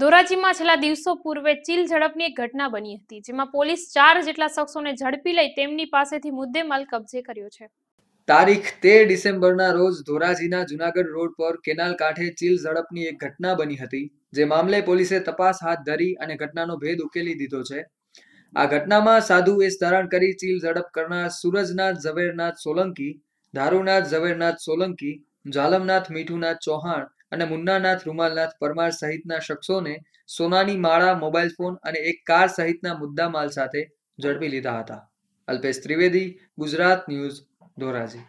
ધોરાજીમાં છેલ્લા દિવસો પૂર્વે ચીલ ઝડપની એક ઘટના બની હતી જેમાં પોલીસ ચાર જેટલા શખ્સોને ઝડપી લઈ તેમની પાસેથી મુદ્દેમાલ કબજે કર્યો છે તારીખ તેર ડિસેમ્બરના રોજ ધોરાજીના જુનાગઢ રોડ પર કેનાલ કાંઠે ચીલ ઝડપની એક ઘટના બની હતી જે મામલે પોલીસે તપાસ હાથ ધરી અને ઘટનાનો ભેદ ઉકેલી દીધો છે આ ઘટનામાં સાધુ વેશ ધારણ કરી ચીલ ઝડપ કરનાર સૂરજનાથ ઝવેરનાથ સોલંકી ધારુનાથ ઝવેરનાથ સોલંકી જાલમનાથ મીઠુનાથ ચૌહાણ અને મુન્નાનાથ રૂમાલનાથ પરમાર સહિતના શખ્સોને સોનાની માળા મોબાઈલ ફોન અને એક કાર સહિતના મુદ્દામાલ સાથે ઝડપી લીધા હતા અલ્પેશ ત્રિવેદી ગુજરાત ન્યૂઝ ધોરાજી